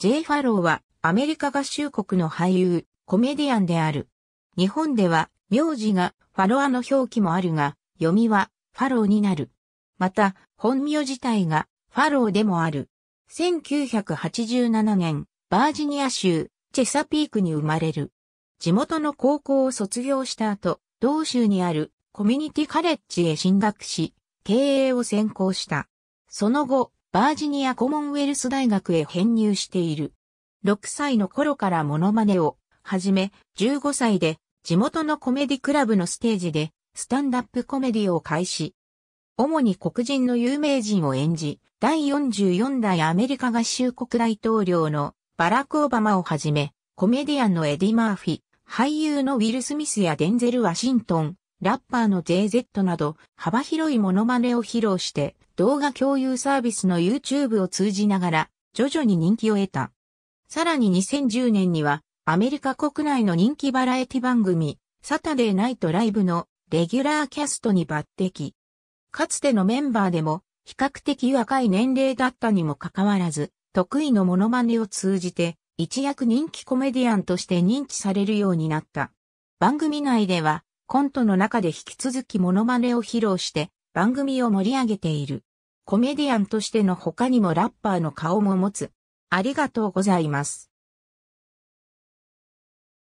ジェイ・ファローはアメリカ合衆国の俳優、コメディアンである。日本では名字がファロアの表記もあるが、読みはファローになる。また、本名自体がファローでもある。1987年、バージニア州、チェサピークに生まれる。地元の高校を卒業した後、同州にあるコミュニティカレッジへ進学し、経営を専攻した。その後、バージニアコモンウェルス大学へ編入している。6歳の頃からモノマネを始め、15歳で地元のコメディクラブのステージでスタンダップコメディを開始。主に黒人の有名人を演じ、第44代アメリカ合衆国大統領のバラク・オバマをはじめ、コメディアンのエディ・マーフィ、俳優のウィル・スミスやデンゼル・ワシントン、ラッパーの JZ など幅広いモノマネを披露して動画共有サービスの YouTube を通じながら徐々に人気を得た。さらに2010年にはアメリカ国内の人気バラエティ番組サタデーナイトライブのレギュラーキャストに抜擢。かつてのメンバーでも比較的若い年齢だったにもかかわらず、得意のモノマネを通じて、一躍人気コメディアンとして認知されるようになった。番組内では、コントの中で引き続きモノマネを披露して番組を盛り上げている。コメディアンとしての他にもラッパーの顔も持つ。ありがとうございます。